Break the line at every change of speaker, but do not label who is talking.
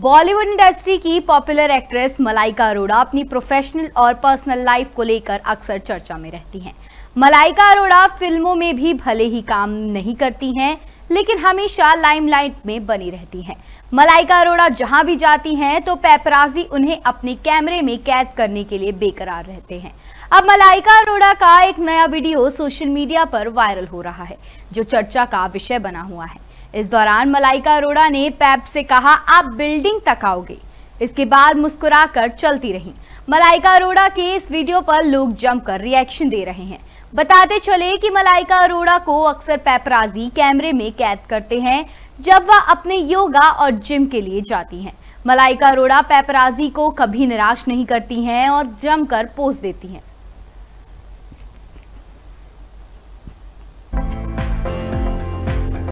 Bollywood industry की popular actress Malaika Arora अपनी professional और पर्सनल लाइफ को लेकर अक्सर चर्चा में रहती हैं मलाइका अरोड़ा फिल्मों में भी भले ही काम नहीं करती हैं लेकिन हमेशा लाइमलाइट में बनी रहती हैं मलाइका अरोड़ा जहां भी जाती हैं तो पैपराजी उन्हें अपने कैमरे में कैद करने के लिए बेकरार रहते हैं अब मलाइका अरोड़ा का एक नया वीडियो सोशल मीडिया पर वायरल हो रहा है जो चर्चा का विषय बना हुआ है इस दौरान मलाइका अरोड़ा ने पैप से कहा आप बिल्डिंग तक आओगे इसके बाद मुस्कुराकर चलती रही मलाइका अरोड़ा के इस वीडियो पर लोग जमकर रिएक्शन दे रहे हैं बताते चले कि मलाइका अरोड़ा को अक्सर पैपराजी कैमरे में कैद करते हैं जब वह अपने योगा और जिम के लिए जाती हैं मलाइका अरोड़ा पैपराजी को कभी निराश नहीं करती हैं और जमकर पोज देती हैं